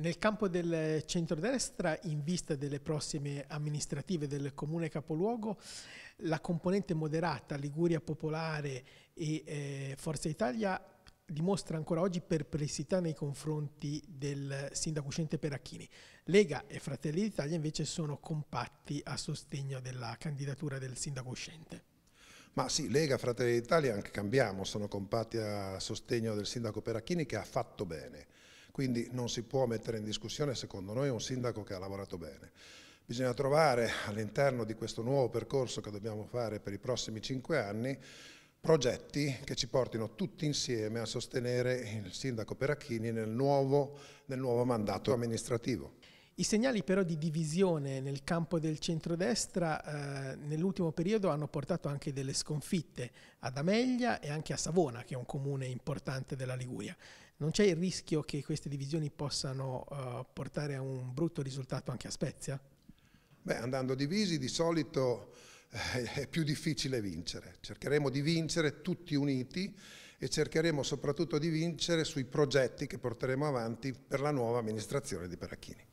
Nel campo del centrodestra, in vista delle prossime amministrative del comune capoluogo, la componente moderata Liguria Popolare e eh, Forza Italia dimostra ancora oggi perplessità nei confronti del sindaco uscente Peracchini. Lega e Fratelli d'Italia invece sono compatti a sostegno della candidatura del sindaco uscente. Ma sì, Lega, Fratelli d'Italia, anche Cambiamo sono compatti a sostegno del sindaco Peracchini che ha fatto bene quindi non si può mettere in discussione, secondo noi, un sindaco che ha lavorato bene. Bisogna trovare all'interno di questo nuovo percorso che dobbiamo fare per i prossimi cinque anni progetti che ci portino tutti insieme a sostenere il sindaco Peracchini nel nuovo, nel nuovo mandato amministrativo. I segnali però di divisione nel campo del centrodestra eh, nell'ultimo periodo hanno portato anche delle sconfitte ad Ameglia e anche a Savona, che è un comune importante della Liguria. Non c'è il rischio che queste divisioni possano eh, portare a un brutto risultato anche a Spezia? Beh, andando divisi di solito eh, è più difficile vincere. Cercheremo di vincere tutti uniti e cercheremo soprattutto di vincere sui progetti che porteremo avanti per la nuova amministrazione di Peracchini.